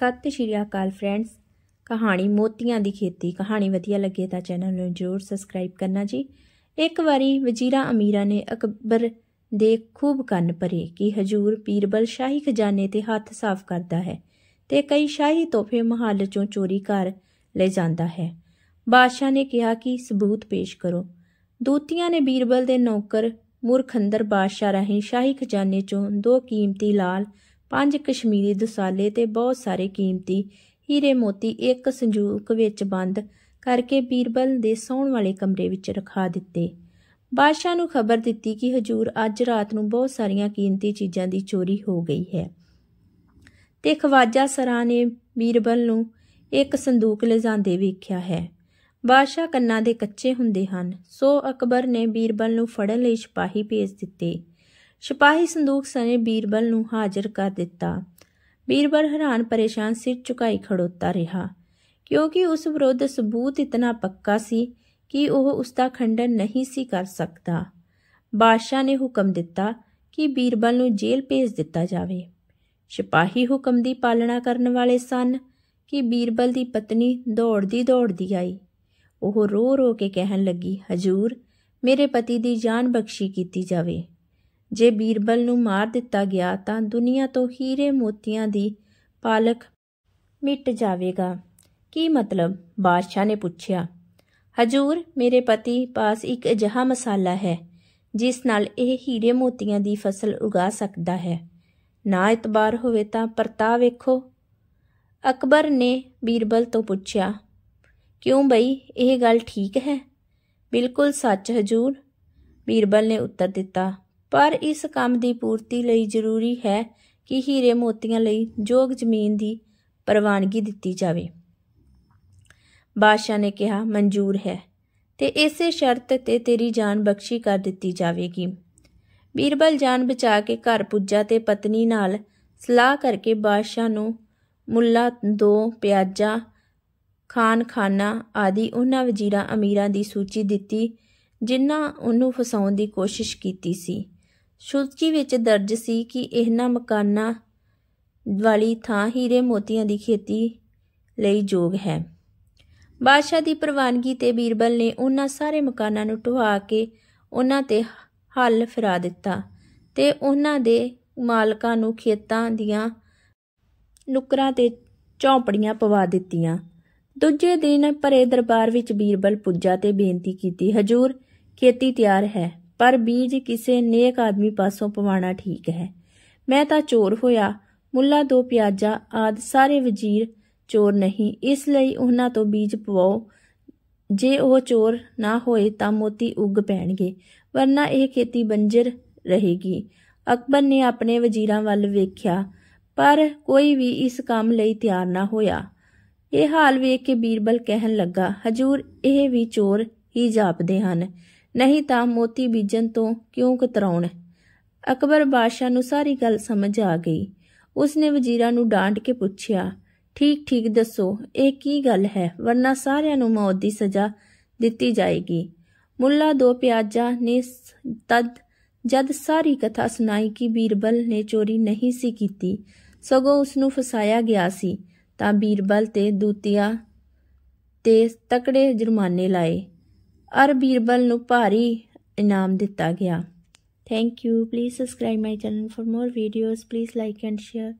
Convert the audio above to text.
ਸਤਿ ਸ਼੍ਰੀ ਅਕਾਲ ਫਰੈਂਡਸ ਕਹਾਣੀ ਮੋਤੀਆਂ ਦੀ ਖੇਤੀ ਕਹਾਣੀ ਵਧੀਆ ਲੱਗੇ ਤਾਂ ਚੈਨਲ ਨੂੰ ਜਰੂਰ ਸਬਸਕ੍ਰਾਈਬ ਕਰਨਾ ਜੀ ਇੱਕ ਵਾਰੀ ਵਜ਼ੀਰਾ ਅਮੀਰਾ ਨੇ ਅਕਬਰ ਦੇ ਖੂਬ ਕੰਨ ਭਰੇ ਕਿ ਹਜੂਰ ਪੀਰਬਲ ਸ਼ਾਹੀ ਖਜ਼ਾਨੇ ਤੇ ਹੱਥ ਸਾਫ਼ ਕਰਦਾ ਹੈ ਤੇ ਕਈ ਸ਼ਾਹੀ ਤੋਹਫੇ ਮਹੱਲ ਚੋਂ ਚੋਰੀ ਕਰ ਲੈ ਜਾਂਦਾ ਹੈ ਬਾਦਸ਼ਾਹ ਨੇ ਕਿਹਾ ਕਿ ਸਬੂਤ ਪੇਸ਼ ਕਰੋ ਦੂਤੀਆਂ ਨੇ ਬੀਰਬਲ ਦੇ ਨੌਕਰ ਮੁਰਖੰਦਰ ਬਾਦਸ਼ਾਹ ਰਹੀਂ ਸ਼ਾਹੀ ਖਜ਼ਾਨੇ ਚੋਂ ਦੋ ਕੀਮਤੀ ਲਾਲ ਪੰਜ ਕਸ਼ਮੀਰੀ ਦਸਾਲੇ ਤੇ ਬਹੁਤ ਸਾਰੇ ਕੀਮਤੀ ਹੀਰੇ ਮੋਤੀ ਇੱਕ ਸੰਜੂਕ ਵਿੱਚ ਬੰਦ ਕਰਕੇ ਬੀਰਬਲ ਦੇ ਸੌਣ ਵਾਲੇ ਕਮਰੇ ਵਿੱਚ ਰਖਾ ਦਿੱਤੇ ਬਾਦਸ਼ਾਹ ਨੂੰ ਖਬਰ ਦਿੱਤੀ ਕਿ ਹਜੂਰ ਅੱਜ ਰਾਤ ਨੂੰ ਬਹੁਤ ਸਾਰੀਆਂ ਕੀਮਤੀ ਚੀਜ਼ਾਂ ਦੀ ਚੋਰੀ ਹੋ ਗਈ ਹੈ ਤੇ ਖਵਾਜਾ ਸਰਾਂ ਨੇ ਬੀਰਬਲ ਨੂੰ ਇੱਕ ਸੰਦੂਕ ਲਿਜਾਂਦੇ ਵੇਖਿਆ ਹੈ ਬਾਦਸ਼ਾਹ ਕੰਨਾਂ ਦੇ ਕੱਚੇ ਹੁੰਦੇ ਹਨ ਸੋ ਅਕਬਰ ਨੇ ਬੀਰਬਲ ਨੂੰ ਫੜਨ ਲਈ ਸਿਪਾਹੀ ਭੇਜ ਦਿੱਤੇ ਸਿਪਾਹੀ ਸੰਦੂਕ ਸਨੇ ਬੀਰਬਲ ਨੂੰ ਹਾਜ਼ਰ ਕਰ ਦਿੱਤਾ ਬੀਰਬਲ ਹੈਰਾਨ ਪਰੇਸ਼ਾਨ ਸਿਰ ਝੁਕਾਈ ਖੜੋਤਾ ਰਿਹਾ ਕਿਉਂਕਿ ਉਸ ਵਿਰੁੱਧ ਸਬੂਤ ਇਤਨਾ ਪੱਕਾ ਸੀ ਕਿ ਉਹ ਉਸ ਦਾ ਖੰਡਨ ਨਹੀਂ ਸੀ ਕਰ ਸਕਦਾ ਬਾਦਸ਼ਾਹ ਨੇ ਹੁਕਮ ਦਿੱਤਾ ਕਿ ਬੀਰਬਲ ਨੂੰ ਜੇਲ੍ਹ ਭੇਜ ਦਿੱਤਾ ਜਾਵੇ ਸਿਪਾਹੀ ਹੁਕਮ ਦੀ ਪਾਲਣਾ ਕਰਨ ਵਾਲੇ ਸਨ ਕਿ ਬੀਰਬਲ ਦੀ ਪਤਨੀ ਦੌੜਦੀ ਦੌੜਦੀ ਆਈ ਉਹ ਰੋ ਰੋ ਕੇ ਕਹਿਣ ਲੱਗੀ ਹਜੂਰ ਮੇਰੇ ਪਤੀ ਦੀ ਜਾਨ ਬਖਸ਼ੀ ਕੀਤੀ ਜਾਵੇ ਜੇ ਬੀਰਬਲ ਨੂੰ ਮਾਰ ਦਿੱਤਾ ਗਿਆ ਤਾਂ ਦੁਨੀਆ ਤੋਂ ਹੀਰੇ ਮੋਤੀਆਂ ਦੀ ਪਾਲਕ ਮਿਟ ਜਾਵੇਗਾ ਕੀ ਮਤਲਬ ਬਾਦਸ਼ਾਹ ਨੇ ਪੁੱਛਿਆ ਹਜੂਰ ਮੇਰੇ ਪਤੀ ਪਾਸ ਇੱਕ ਅਜਿਹਾ ਮਸਾਲਾ ਹੈ ਜਿਸ ਨਾਲ ਇਹ ਹੀਰੇ ਮੋਤੀਆਂ ਦੀ ਫਸਲ ਉਗਾ ਸਕਦਾ ਹੈ ਨਾ ਇਤਬਾਰ ਹੋਵੇ ਤਾਂ ਪਰਤਾ ਵੇਖੋ ਅਕਬਰ ਨੇ ਬੀਰਬਲ ਤੋਂ ਪੁੱਛਿਆ ਕਿਉਂ ਬਈ ਇਹ ਗੱਲ ਠੀਕ ਹੈ ਬਿਲਕੁਲ ਸੱਚ ਹਜੂਰ ਬੀਰਬਲ ਨੇ ਉੱਤਰ ਦਿੱਤਾ ਪਰ ਇਸ ਕੰਮ ਦੀ ਪੂਰਤੀ ਲਈ ਜ਼ਰੂਰੀ ਹੈ ਕਿ ਹੀਰੇ ਮੋਤੀਆਂ ਲਈ ਜੋਗ ਜ਼ਮੀਨ ਦੀ ਪ੍ਰਵਾਨਗੀ ਦਿੱਤੀ ਜਾਵੇ ਬਾਦਸ਼ਾਹ ਨੇ ਕਿਹਾ ਮਨਜ਼ੂਰ ਹੈ ਤੇ ਇਸੇ ਸ਼ਰਤ ਤੇ ਤੇਰੀ ਜਾਨ ਬਖਸ਼ੀ ਕਰ ਦਿੱਤੀ ਜਾਵੇਗੀ ਬੀਰਬਲ ਜਾਨ ਬਚਾ ਕੇ ਘਰ ਪੁੱਜਾ ਤੇ ਪਤਨੀ ਨਾਲ ਸਲਾਹ ਕਰਕੇ ਬਾਦਸ਼ਾਹ ਨੂੰ ਮੁੱਲਾ ਦੋ ਪਿਆਜਾ ਖਾਨ ਖਾਨਾ ਆਦਿ ਉਹਨਾਂ ਵਜ਼ੀਰਾਂ ਅਮੀਰਾਂ ਦੀ ਸੂਚੀ ਦਿੱਤੀ ਜਿਨ੍ਹਾਂ ਉਹਨੂੰ ਫਸਾਉਣ ਦੀ ਕੋਸ਼ਿਸ਼ ਕੀਤੀ ਸੀ ਸੂਚੀ ਵਿੱਚ ਦਰਜ ਸੀ ਕਿ ਇਹਨਾਂ ਮਕਾਨਾਂ ਵਾਲੀ ਥਾਂ ਹੀਰੇ ਮੋਤੀਆਂ ਦੀ ਖੇਤੀ ਲਈ ਯੋਗ ਹੈ ਬਾਦਸ਼ਾਹ ਦੀ ਪ੍ਰਵਾਨਗੀ ਤੇ ਬੀਰਬਲ ਨੇ ਉਹਨਾਂ ਸਾਰੇ ਮਕਾਨਾਂ ਨੂੰ ਢਵਾ ਕੇ ਉਹਨਾਂ ਤੇ ਹੱਲ ਫਿਰਾ ਦਿੱਤਾ ਤੇ ਉਹਨਾਂ ਦੇ ਮਾਲਕਾਂ ਨੂੰ ਖੇਤਾਂ ਦੀਆਂ ਨੁਕਰਾਂ ਤੇ ਝੌਂਪੜੀਆਂ ਪਵਾ ਦਿੱਤੀਆਂ ਦੂਜੇ ਦਿਨ ਭਰੇ ਦਰਬਾਰ ਵਿੱਚ ਬੀਰਬਲ ਪੁੱਜਾ ਤੇ ਬੇਨਤੀ ਕੀਤੀ ਹਜੂਰ ਖੇਤੀ ਤਿਆਰ ਹੈ ਪਰ ਬੀਜ ਕਿਸੇ ਨੇਕ ਆਦਮੀ ਪਾਸੋਂ ਪਵਾਣਾ ਠੀਕ ਹੈ ਮੈਂ ਤਾਂ ਚੋਰ ਹੋਇਆ ਮੁੱਲਾ ਦੋ ਪਿਆਜਾ ਆਦ ਸਾਰੇ ਵਜ਼ੀਰ ਚੋਰ ਨਹੀਂ ਇਸ ਲਈ ਉਹਨਾਂ ਤੋਂ ਬੀਜ ਪਵਾਓ ਜੇ ਉਹ ਚੋਰ ਨਾ ਹੋਏ ਤਾਂ ਮੋਤੀ ਉੱਗ ਪੈਣਗੇ ਵਰਨਾ ਇਹ ਖੇਤੀ ਬੰਜਰ ਰਹੇਗੀ ਅਕਬਰ ਨੇ ਆਪਣੇ ਵਜ਼ੀਰਾਂ ਵੱਲ ਵੇਖਿਆ ਪਰ ਕੋਈ ਵੀ ਇਸ ਕੰਮ ਲਈ ਤਿਆਰ ਨਾ ਹੋਇਆ ਇਹ ਹਾਲ ਵੇਖ ਕੇ ਬੀਰਬਲ ਕਹਿਣ ਲੱਗਾ ਹਜੂਰ ਇਹ ਵੀ ਚੋਰ ਹੀ ਜਾਪਦੇ ਹਨ ਨਹੀਂ ਤਾਂ ਮੋਤੀ ਬੀਜਣ ਤੋਂ ਕਿਉਂ ਕਤਰਾਉਣ ਅਕਬਰ ਬਾਦਸ਼ਾਹ ਨੂੰ ਸਾਰੀ ਗੱਲ ਸਮਝ ਆ ਗਈ ਉਸਨੇ ਵਜ਼ੀਰਾਂ ਨੂੰ ਡਾਂਟ ਕੇ ਪੁੱਛਿਆ ਠੀਕ ਠੀਕ ਦੱਸੋ ਇਹ ਕੀ ਗੱਲ ਹੈ ਵਰਨਾ ਸਾਰਿਆਂ ਨੂੰ ਮੌਤ ਦੀ ਸਜ਼ਾ ਦਿੱਤੀ ਜਾਏਗੀ ਮੁੱਲਾ ਦੋ ਪਿਆਜਾ ਨੇ ਤਦ ਜਦ ਸਾਰੀ ਕਥਾ ਸੁਣਾਈ ਕਿ ਬੀਰਬਲ ਨੇ ਚੋਰੀ ਨਹੀਂ ਸੀ ਕੀਤੀ ਸਗੋਂ ਉਸ ਨੂੰ ਫਸਾਇਆ ਗਿਆ ਸੀ ਤਾਂ ਬੀਰਬਲ ਤੇ ਦੂਤੀਆ ਤੇ ਤਕੜੇ ਜੁਰਮਾਨੇ ਲਾਏ ਅਰ ਬੀਰਬਲ ਨੂੰ ਭਾਰੀ ਇਨਾਮ ਦਿੱਤਾ ਗਿਆ thank you please subscribe my channel for more videos please like and share